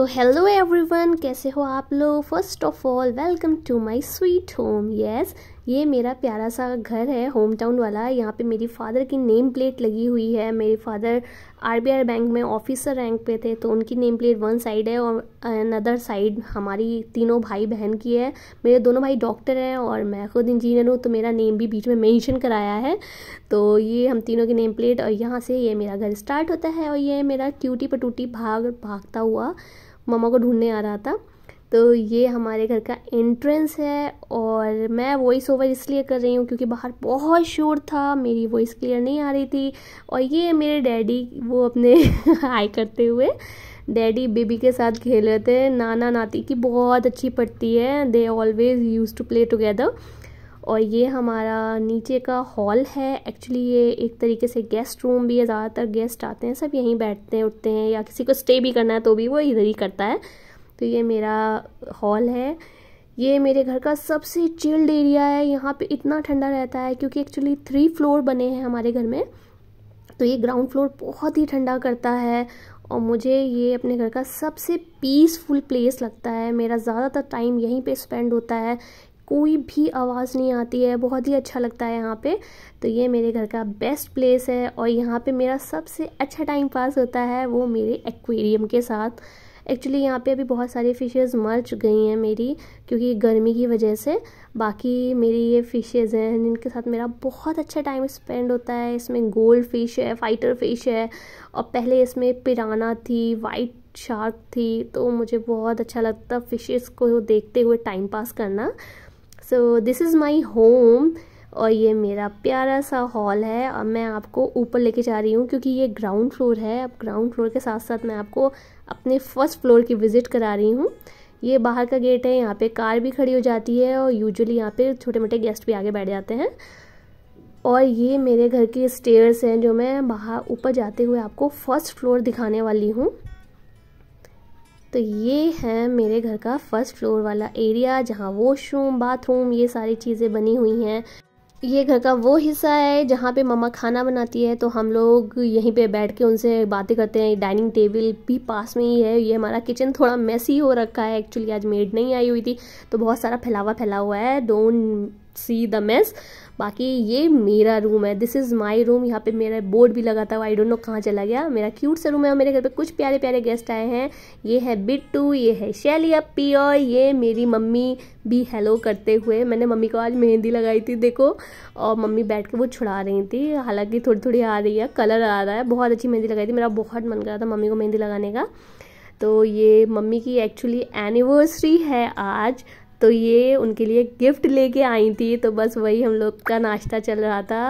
so hello every one कैसे हो आप लोग first of all welcome to my sweet home yes ये मेरा प्यारा सा घर है होम टाउन वाला यहाँ पे मेरी फादर की नेम प्लेट लगी हुई है मेरे फादर आरबीआई बैंक में ऑफिसर रैंक पे थे तो उनकी नेम प्लेट वन साइड है और अनदर साइड हमारी तीनों भाई बहन की है मेरे दोनों भाई डॉक्टर हैं और मैं खुद इंजीनियर हूँ तो मेरा नेम भी बीच में मैंशन कराया है तो ये हम तीनों की नेम प्लेट और यहाँ से ये मेरा घर स्टार्ट होता है और ये मेरा क्यूटी पटूटी भाग भागता हुआ मम्मा को ढूंढने आ रहा था तो ये हमारे घर का एंट्रेंस है और मैं वॉइस ओवर इसलिए कर रही हूँ क्योंकि बाहर बहुत शोर था मेरी वॉइस क्लियर नहीं आ रही थी और ये मेरे डैडी वो अपने हाई करते हुए डैडी बेबी के साथ खेल रहे थे नाना नाती की बहुत अच्छी पड़ती है they always used to play together और ये हमारा नीचे का हॉल है एक्चुअली ये एक तरीके से गेस्ट रूम भी है ज़्यादातर गेस्ट आते हैं सब यहीं बैठते हैं उठते हैं या किसी को स्टे भी करना है तो भी वो इधर ही करता है तो ये मेरा हॉल है ये मेरे घर का सबसे चिल्ड एरिया है यहाँ पे इतना ठंडा रहता है क्योंकि एक्चुअली थ्री फ्लोर बने हैं हमारे घर में तो ये ग्राउंड फ्लोर बहुत ही ठंडा करता है और मुझे ये अपने घर का सबसे पीसफुल प्लेस लगता है मेरा ज़्यादातर टाइम यहीं पे स्पेंड होता है कोई भी आवाज़ नहीं आती है बहुत ही अच्छा लगता है यहाँ पे तो ये मेरे घर का बेस्ट प्लेस है और यहाँ पे मेरा सबसे अच्छा टाइम पास होता है वो मेरे एक्वेरियम के साथ एक्चुअली यहाँ पे अभी बहुत सारी फ़िशेज़ मर गई हैं मेरी क्योंकि गर्मी की वजह से बाकी मेरी ये फ़िशेज़ हैं जिनके साथ मेरा बहुत अच्छा टाइम स्पेंड होता है इसमें गोल्ड फिश है फाइटर फिश है और पहले इसमें पिराना थी वाइट शार्क थी तो मुझे बहुत अच्छा लगता फ़िशेज़ को देखते हुए टाइम पास करना so this is my home और ये मेरा प्यारा सा हॉल है और मैं आपको ऊपर लेके जा रही हूँ क्योंकि ये ग्राउंड फ्लोर है अब ग्राउंड फ्लोर के साथ साथ मैं आपको अपने फर्स्ट फ्लोर की विज़िट करा रही हूँ ये बाहर का गेट है यहाँ पे कार भी खड़ी हो जाती है और यूजुअली यहाँ पे छोटे मोटे गेस्ट भी आगे बैठ जाते हैं और ये मेरे घर के स्टेयर्स हैं जो मैं बाहर ऊपर जाते हुए आपको फर्स्ट फ्लोर दिखाने वाली हूँ तो ये है मेरे घर का फर्स्ट फ्लोर वाला एरिया जहाँ वॉशरूम बाथरूम ये सारी चीज़ें बनी हुई हैं ये घर का वो हिस्सा है जहाँ पे मम्मा खाना बनाती है तो हम लोग यहीं पे बैठ के उनसे बातें करते हैं डाइनिंग टेबल भी पास में ही है ये हमारा किचन थोड़ा मेसी हो रखा है एक्चुअली आज मेड नहीं आई हुई थी तो बहुत सारा फैलावा फैला हुआ है डोंट सी द मेस बाकी ये मेरा रूम है दिस इज़ माई रूम यहाँ पे मेरा बोर्ड भी लगा था आई डोंट नो कहाँ चला गया मेरा क्यूट सा रूम है और मेरे घर पे कुछ प्यारे प्यारे गेस्ट आए हैं ये है बिट्टू ये है शैली अप्पी और ये मेरी मम्मी भी हेलो करते हुए मैंने मम्मी को आज मेहंदी लगाई थी देखो और मम्मी बैठ के वो छुड़ा रही थी हालांकि थोड़ी थोड़ी आ रही है कलर आ रहा है बहुत अच्छी मेहंदी लगाई थी मेरा बहुत मन करा था मम्मी को मेहंदी लगाने का तो ये मम्मी की एक्चुअली एनिवर्सरी है आज तो ये उनके लिए गिफ्ट लेके आई थी तो बस वही हम लोग का नाश्ता चल रहा था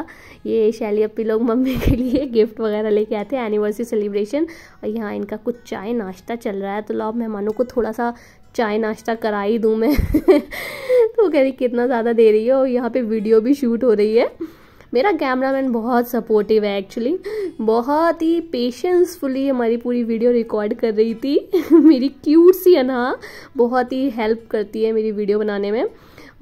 ये शैली अपी लोग मम्मी के लिए गिफ्ट वगैरह लेके आते हैं एनिवर्सरी सेलिब्रेशन और यहाँ इनका कुछ चाय नाश्ता चल रहा है तो लो मेहमानों को थोड़ा सा चाय नाश्ता करा ही दूँ मैं तो कह रही कितना ज़्यादा दे रही है और यहाँ पर वीडियो भी शूट हो रही है मेरा कैमरामैन बहुत सपोर्टिव है एक्चुअली बहुत ही पेशेंसफुली हमारी पूरी वीडियो रिकॉर्ड कर रही थी मेरी क्यूट सी अनहा बहुत ही हेल्प करती है मेरी वीडियो बनाने में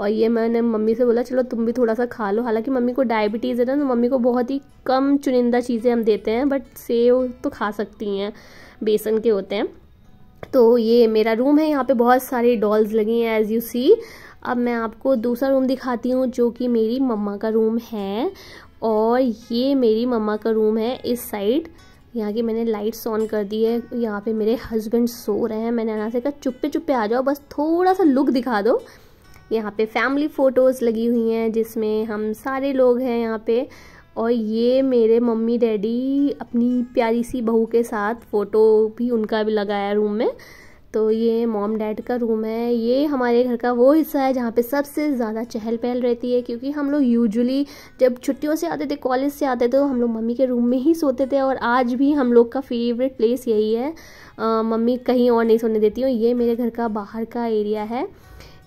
और ये मैंने मम्मी से बोला चलो तुम भी थोड़ा सा खा लो हालांकि मम्मी को डायबिटीज़ है ना तो मम्मी को बहुत ही कम चुनिंदा चीज़ें हम देते हैं बट सेव तो खा सकती हैं बेसन के होते हैं तो ये मेरा रूम है यहाँ पे बहुत सारी डॉल्स लगी हैं एज़ यू सी अब मैं आपको दूसरा रूम दिखाती हूँ जो कि मेरी मम्मा का रूम है और ये मेरी मम्मा का रूम है इस साइड यहाँ की मैंने लाइट्स ऑन कर दी है यहाँ पे मेरे हस्बैंड सो रहे हैं मैंने यहाँ से कहा चुप्पे चुप्पे आ जाओ बस थोड़ा सा लुक दिखा दो यहाँ पे फैमिली फ़ोटोज़ लगी हुई हैं जिसमें हम सारे लोग हैं यहाँ पे और ये मेरे मम्मी डैडी अपनी प्यारी सी बहू के साथ फ़ोटो भी उनका भी लगाया रूम में तो ये मॉम डैड का रूम है ये हमारे घर का वो हिस्सा है जहाँ पे सबसे ज़्यादा चहल पहल रहती है क्योंकि हम लोग यूजुअली जब छुट्टियों से आते थे कॉलेज से आते थे तो हम लोग मम्मी के रूम में ही सोते थे और आज भी हम लोग का फेवरेट प्लेस यही है मम्मी कहीं और नहीं सोने देती हूँ ये मेरे घर का बाहर का एरिया है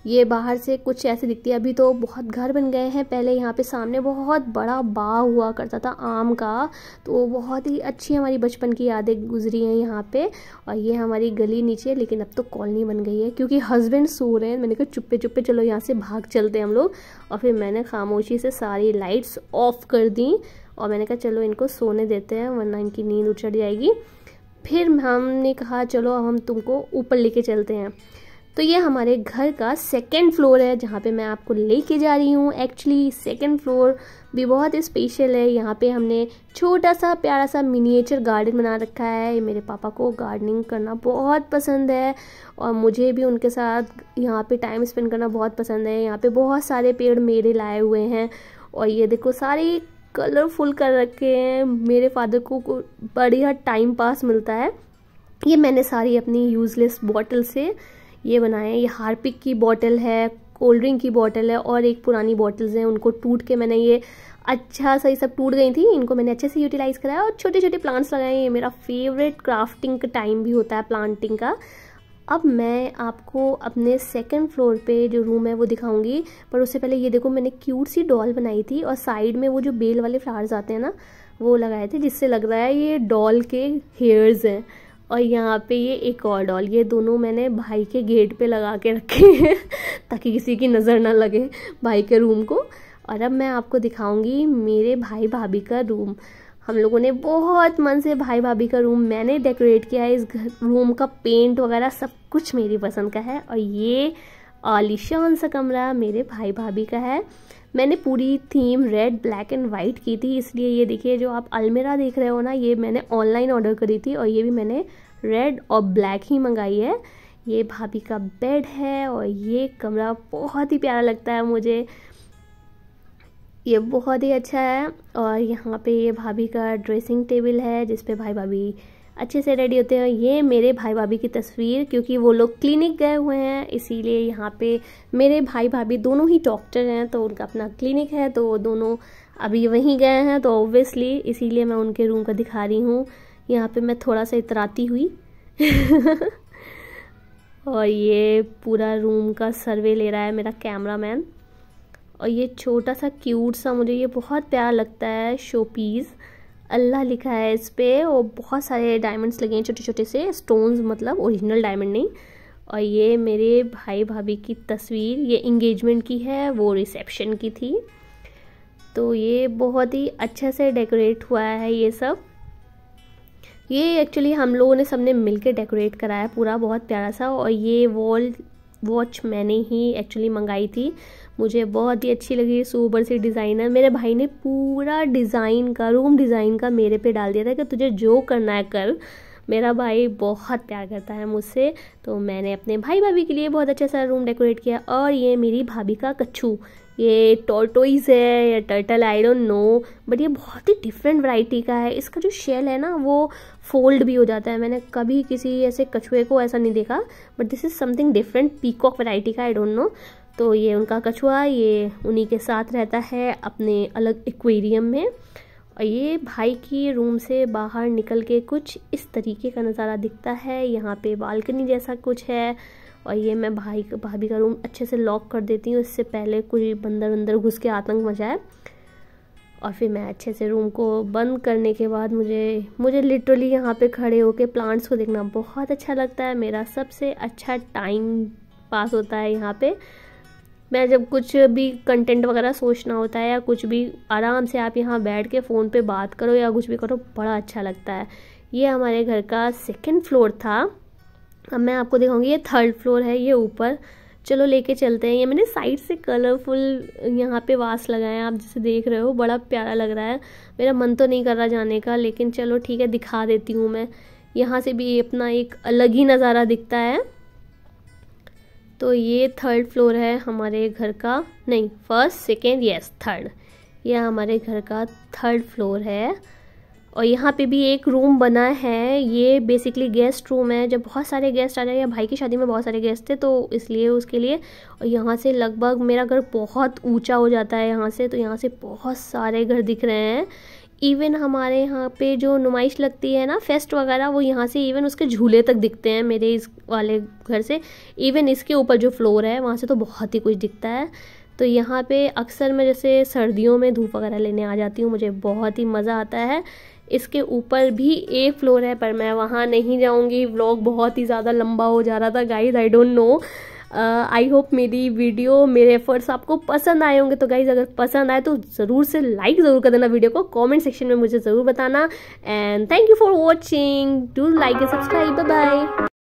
ये बाहर से कुछ ऐसे दिखती है अभी तो बहुत घर बन गए हैं पहले यहाँ पे सामने बहुत बड़ा बाग हुआ करता था आम का तो बहुत ही अच्छी हमारी बचपन की यादें गुजरी हैं यहाँ पे और ये हमारी गली नीचे लेकिन अब तो कॉलोनी बन गई है क्योंकि हस्बैंड सो रहे हैं मैंने कहा चुप्पे चुप्पे चलो यहाँ से भाग चलते हैं हम लोग और फिर मैंने खामोशी से सारी लाइट्स ऑफ कर दी और मैंने कहा चलो इनको सोने देते हैं वरना इनकी नींद उछड़ जाएगी फिर हमने कहा चलो अब हम तुमको ऊपर लेके चलते हैं तो ये हमारे घर का सेकेंड फ्लोर है जहाँ पे मैं आपको लेके जा रही हूँ एक्चुअली सेकेंड फ्लोर भी बहुत स्पेशल है यहाँ पे हमने छोटा सा प्यारा सा मिनिएचर गार्डन बना रखा है मेरे पापा को गार्डनिंग करना बहुत पसंद है और मुझे भी उनके साथ यहाँ पे टाइम स्पेंड करना बहुत पसंद है यहाँ पर बहुत सारे पेड़ मेरे लाए हुए हैं और ये देखो सारे कलरफुल कर रखे हैं मेरे फादर को बढ़िया टाइम पास मिलता है ये मैंने सारी अपनी यूज़लेस बॉटल से ये बनाए ये हार्पिक की बॉटल है कोल्ड ड्रिंक की बॉटल है और एक पुरानी बॉटल्स हैं उनको टूट के मैंने ये अच्छा सा ये सब टूट गई थी इनको मैंने अच्छे से यूटिलाइज़ कराया और छोटे छोटे प्लांट्स लगाए ये मेरा फेवरेट क्राफ्टिंग का टाइम भी होता है प्लांटिंग का अब मैं आपको अपने सेकंड फ्लोर पे जो रूम है वो दिखाऊंगी पर उससे पहले ये देखो मैंने क्यूट सी डॉल बनाई थी और साइड में वो जो बेल वाले फ्लावर्स आते हैं ना वो लगाए थे जिससे लग रहा है ये डॉल के हेयर्स हैं और यहाँ पे ये एक और डॉल ये दोनों मैंने भाई के गेट पे लगा के रखे हैं ताकि किसी की नज़र ना लगे भाई के रूम को और अब मैं आपको दिखाऊंगी मेरे भाई भाभी का रूम हम लोगों ने बहुत मन से भाई भाभी का रूम मैंने डेकोरेट किया है इस घर रूम का पेंट वगैरह सब कुछ मेरी पसंद का है और ये आलिशान सा कमरा मेरे भाई भाभी का है मैंने पूरी theme red black and white की थी इसलिए ये देखिए जो आप अलमेरा देख रहे हो ना ये मैंने ऑनलाइन ऑर्डर करी थी और ये भी मैंने रेड और ब्लैक ही मंगाई है ये भाभी का बेड है और ये कमरा बहुत ही प्यारा लगता है मुझे ये बहुत ही अच्छा है और यहाँ पे ये भाभी का ड्रेसिंग टेबल है जिसपे भाई भाभी अच्छे से रेडी होते हैं ये मेरे भाई भाभी की तस्वीर क्योंकि वो लोग क्लिनिक गए हुए हैं इसीलिए यहाँ पे मेरे भाई भाभी दोनों ही डॉक्टर हैं तो उनका अपना क्लिनिक है तो वो दोनों अभी वहीं गए हैं तो ऑब्वियसली इसीलिए मैं उनके रूम का दिखा रही हूँ यहाँ पे मैं थोड़ा सा इतराती हुई और ये पूरा रूम का सर्वे ले रहा है मेरा कैमरा मैन और ये छोटा सा क्यूट सा मुझे ये बहुत प्यार लगता है शो पीस अल्लाह लिखा है इस पर और बहुत सारे डायमंड्स लगे हैं छोटे छोटे से स्टोन्स मतलब ओरिजिनल डायमंड नहीं और ये मेरे भाई भाभी की तस्वीर ये इंगेजमेंट की है वो रिसेप्शन की थी तो ये बहुत ही अच्छे से डेकोरेट हुआ है ये सब ये एक्चुअली हम लोगों ने सबने मिलके डेकोरेट कराया पूरा बहुत प्यारा सा और ये वॉल वॉच मैंने ही एक्चुअली मंगाई थी मुझे बहुत ही अच्छी लगी सुबर सी डिज़ाइनर मेरे भाई ने पूरा डिज़ाइन का रूम डिज़ाइन का मेरे पे डाल दिया था कि तुझे जो करना है कर मेरा भाई बहुत प्यार करता है मुझसे तो मैंने अपने भाई भाभी के लिए बहुत अच्छा सा रूम डेकोरेट किया और ये मेरी भाभी का कच्छू ये टोटोइज है या turtle I don't know but ये बहुत ही डिफरेंट वैरायटी का है इसका जो शेल है ना वो फोल्ड भी हो जाता है मैंने कभी किसी ऐसे कछुए को ऐसा नहीं देखा but this is something different peacock variety का आई डोंट नो तो ये उनका कछुआ ये उन्हीं के साथ रहता है अपने अलग एक्वेरियम में और ये भाई की रूम से बाहर निकल के कुछ इस तरीके का नज़ारा दिखता है यहाँ पे बालकनी जैसा कुछ है और ये मैं भाई भाभी का रूम अच्छे से लॉक कर देती हूँ इससे पहले कोई बंदर अंदर घुस के आतंक मचाए और फिर मैं अच्छे से रूम को बंद करने के बाद मुझे मुझे लिटरली यहाँ पे खड़े होके प्लांट्स को देखना बहुत अच्छा लगता है मेरा सबसे अच्छा टाइम पास होता है यहाँ पे मैं जब कुछ भी कंटेंट वगैरह सोचना होता है या कुछ भी आराम से आप यहाँ बैठ के फ़ोन पे बात करो या कुछ भी करो बड़ा अच्छा लगता है ये हमारे घर का सेकेंड फ्लोर था अब मैं आपको दिखाऊंगी ये थर्ड फ्लोर है ये ऊपर चलो लेके चलते हैं ये मैंने साइड से कलरफुल यहाँ पे वास लगाए आप जैसे देख रहे हो बड़ा प्यारा लग रहा है मेरा मन तो नहीं कर रहा जाने का लेकिन चलो ठीक है दिखा देती हूँ मैं यहाँ से भी अपना एक अलग ही नज़ारा दिखता है तो ये थर्ड फ्लोर है हमारे घर का नहीं फर्स्ट सेकेंड यस थर्ड यह हमारे घर का थर्ड फ्लोर है और यहाँ पे भी एक रूम बना है ये बेसिकली गेस्ट रूम है जब बहुत सारे गेस्ट आ रहे हैं भाई की शादी में बहुत सारे गेस्ट थे तो इसलिए उसके लिए और यहाँ से लगभग मेरा घर बहुत ऊंचा हो जाता है यहाँ से तो यहाँ से बहुत सारे घर दिख रहे हैं इवन हमारे यहाँ पे जो नुमाइश लगती है ना फेस्ट वगैरह वो यहाँ से इवन उसके झूले तक दिखते हैं मेरे इस वाले घर से इवन इसके ऊपर जो फ्लोर है वहाँ से तो बहुत ही कुछ दिखता है तो यहाँ पे अक्सर मैं जैसे सर्दियों में धूप वगैरह लेने आ जाती हूँ मुझे बहुत ही मज़ा आता है इसके ऊपर भी ए फ्लोर है पर मैं वहाँ नहीं जाऊँगी व्लॉग बहुत ही ज़्यादा लंबा हो जा रहा था guys I don't know I hope मेरी वीडियो मेरे एफर्ट्स आपको पसंद आए होंगे तो गाइज अगर पसंद आए तो ज़रूर से लाइक ज़रूर कर देना वीडियो को कॉमेंट सेक्शन में मुझे ज़रूर बताना and thank you for watching do like and subscribe bye